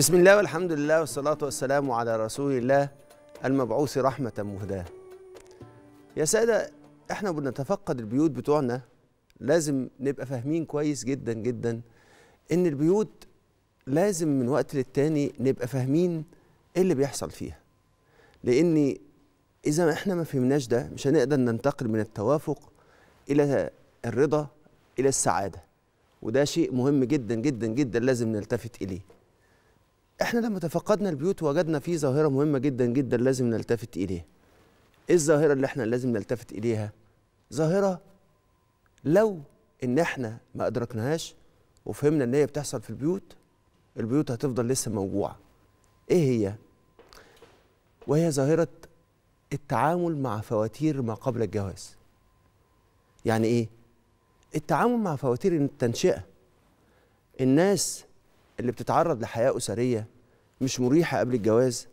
بسم الله والحمد لله والصلاة والسلام على رسول الله المبعوث رحمة مهداة يا سادة احنا بنتفقد البيوت بتوعنا لازم نبقى فاهمين كويس جدا جدا ان البيوت لازم من وقت للتاني نبقى فاهمين ايه اللي بيحصل فيها لان اذا احنا ما فهمناش ده مش هنقدر ننتقل من التوافق الى الرضا الى السعاده وده شيء مهم جدا جدا جدا لازم نلتفت اليه احنا لما تفقدنا البيوت وجدنا في ظاهرة مهمة جدا جدا لازم نلتفت إليها إيه الظاهرة اللي احنا لازم نلتفت إليها؟ ظاهرة لو إن احنا ما أدركناهاش وفهمنا إن هي بتحصل في البيوت البيوت هتفضل لسه موجوعة إيه هي؟ وهي ظاهرة التعامل مع فواتير ما قبل الجواز يعني إيه؟ التعامل مع فواتير التنشئة الناس اللي بتتعرض لحياة أسرية مش مريحه قبل الجواز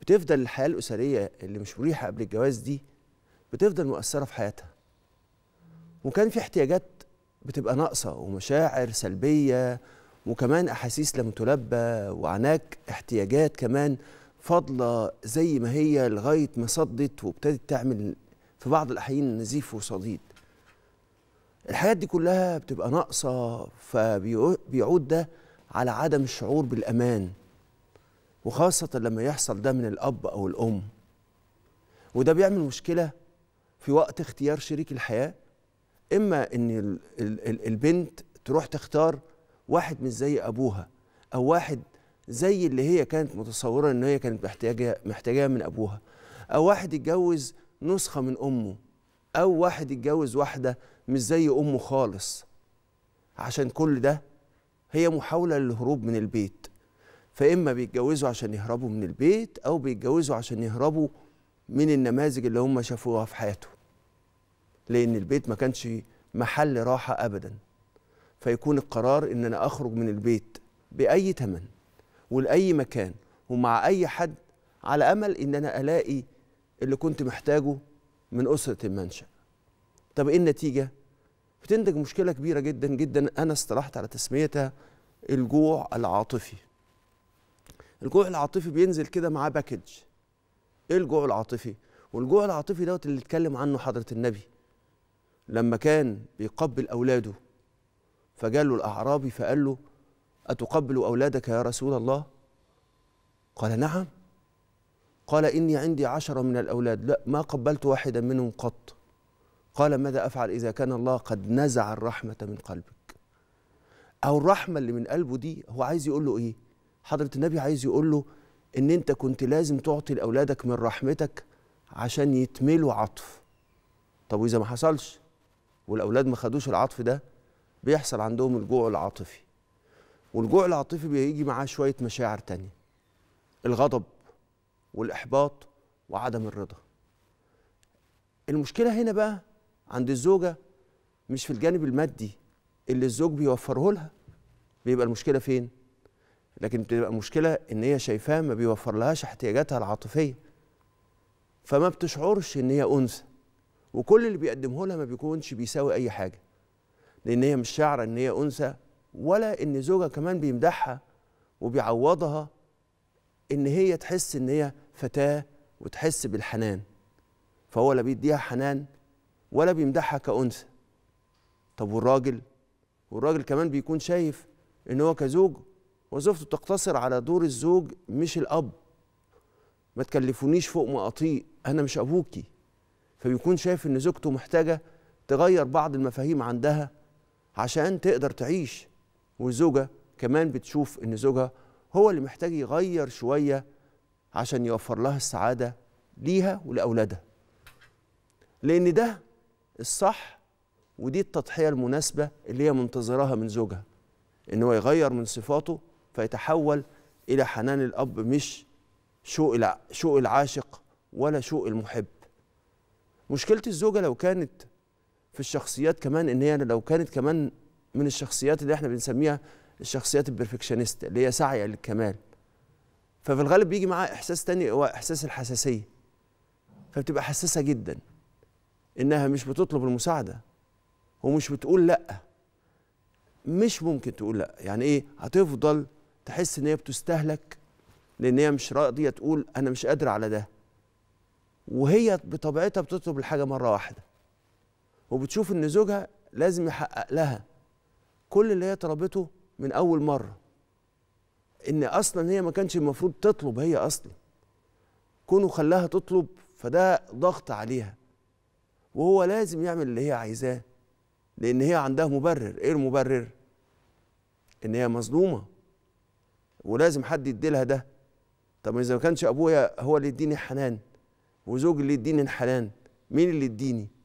بتفضل الحياه الاسريه اللي مش مريحه قبل الجواز دي بتفضل مؤثره في حياتها وكان في احتياجات بتبقى ناقصه ومشاعر سلبيه وكمان احاسيس لم تلبى وعناك احتياجات كمان فاضله زي ما هي لغايه ما صدت وابتدت تعمل في بعض الاحيان نزيف وصديد الحياه دي كلها بتبقى ناقصه فبيعود ده على عدم الشعور بالامان وخاصة لما يحصل ده من الأب أو الأم وده بيعمل مشكلة في وقت اختيار شريك الحياة إما إن البنت تروح تختار واحد مش زي أبوها أو واحد زي اللي هي كانت متصورة إن هي كانت محتاجة محتاجاه من أبوها أو واحد يتجوز نسخة من أمه أو واحد يتجوز واحدة مش زي أمه خالص عشان كل ده هي محاولة للهروب من البيت فإما بيتجوزوا عشان يهربوا من البيت أو بيتجوزوا عشان يهربوا من النماذج اللي هم شافوها في حياتهم لأن البيت ما كانش محل راحة أبدا فيكون القرار إن أنا أخرج من البيت بأي تمن ولأي مكان ومع أي حد على أمل إن أنا ألاقي اللي كنت محتاجه من أسرة المنشأ طب إيه النتيجة؟ بتنتج مشكلة كبيرة جدا جدا أنا اصطلحت على تسميتها الجوع العاطفي الجوع العاطفي بينزل كده معاه باكج ايه الجوع العاطفي والجوع العاطفي دوت اللي اتكلم عنه حضره النبي لما كان بيقبل اولاده فجاله الاعرابي فقال له اتقبل اولادك يا رسول الله قال نعم قال اني عندي عشره من الاولاد لا ما قبلت واحدا منهم قط قال ماذا افعل اذا كان الله قد نزع الرحمه من قلبك او الرحمه اللي من قلبه دي هو عايز يقول له ايه حضرة النبي عايز يقول له إن أنت كنت لازم تعطي لأولادك من رحمتك عشان يتملوا عطف طب وإذا ما حصلش والأولاد ما خدوش العطف ده بيحصل عندهم الجوع العاطفي والجوع العاطفي بيجي معاه شوية مشاعر تانية الغضب والإحباط وعدم الرضا المشكلة هنا بقى عند الزوجة مش في الجانب المادي اللي الزوج بيوفره لها بيبقى المشكلة فين؟ لكن بتبقى مشكله ان هي شايفاه ما بيوفر لهاش احتياجاتها العاطفيه فما بتشعرش ان هي انثى وكل اللي بيقدمه لها ما بيكونش بيساوي اي حاجه لان هي مش شاعره ان هي انثى ولا ان زوجها كمان بيمدحها وبيعوضها ان هي تحس ان هي فتاه وتحس بالحنان فهو لا بيديها حنان ولا بيمدحها كانثى طب والراجل والراجل كمان بيكون شايف ان هو كزوج وظيفته تقتصر على دور الزوج مش الاب ما تكلفونيش فوق ما اطيق انا مش ابوكي فبيكون شايف ان زوجته محتاجه تغير بعض المفاهيم عندها عشان تقدر تعيش والزوجه كمان بتشوف ان زوجها هو اللي محتاج يغير شويه عشان يوفر لها السعاده ليها ولاولادها لان ده الصح ودي التضحيه المناسبه اللي هي منتظراها من زوجها ان هو يغير من صفاته فيتحول إلى حنان الأب مش شوق شوق العاشق ولا شوق المحب مشكلة الزوجة لو كانت في الشخصيات كمان إن هي لو كانت كمان من الشخصيات اللي احنا بنسميها الشخصيات البرفكشنست اللي هي سعي للكمال ففي الغالب بيجي معاها إحساس تاني هو إحساس الحساسية فبتبقى حساسة جدا إنها مش بتطلب المساعدة ومش بتقول لأ مش ممكن تقول لأ يعني إيه هتفضل تحس ان هي بتستهلك لان هي مش راضيه تقول انا مش قادره على ده وهي بطبيعتها بتطلب الحاجه مره واحده وبتشوف ان زوجها لازم يحقق لها كل اللي هي طلبته من اول مره ان اصلا هي ما كانش المفروض تطلب هي اصلا كونه خلاها تطلب فده ضغط عليها وهو لازم يعمل اللي هي عايزاه لان هي عندها مبرر ايه المبرر ان هي مظلومه ولازم حد يديلها ده طب اذا ما كانش ابويا هو اللي يديني حنان وزوجي اللي يديني الحنان مين اللي يديني